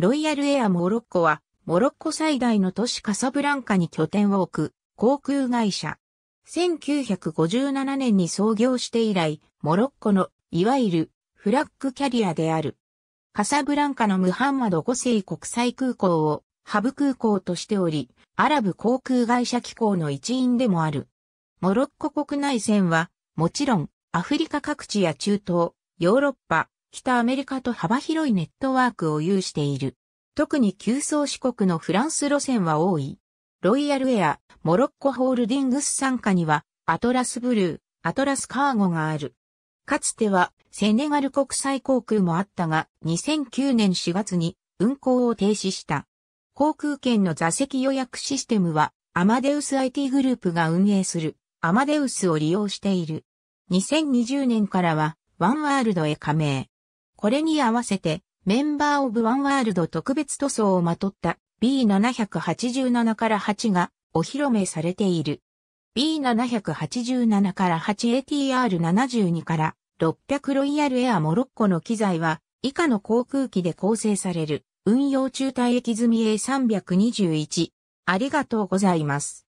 ロイヤルエアモロッコは、モロッコ最大の都市カサブランカに拠点を置く航空会社。1957年に創業して以来、モロッコのいわゆるフラッグキャリアである。カサブランカのムハンマド5世国際空港をハブ空港としており、アラブ航空会社機構の一員でもある。モロッコ国内線は、もちろん、アフリカ各地や中東、ヨーロッパ、北アメリカと幅広いネットワークを有している。特に急走四国のフランス路線は多い。ロイヤルエア、モロッコホールディングス参加には、アトラスブルー、アトラスカーゴがある。かつては、セネガル国際航空もあったが、2009年4月に運航を停止した。航空券の座席予約システムは、アマデウス IT グループが運営する、アマデウスを利用している。2020年からは、ワンワールドへ加盟。これに合わせて、メンバーオブワンワールド特別塗装をまとった B787 から8がお披露目されている。B787 から 8ATR72 から600ロイヤルエアモロッコの機材は以下の航空機で構成される運用中退液済み A321。ありがとうございます。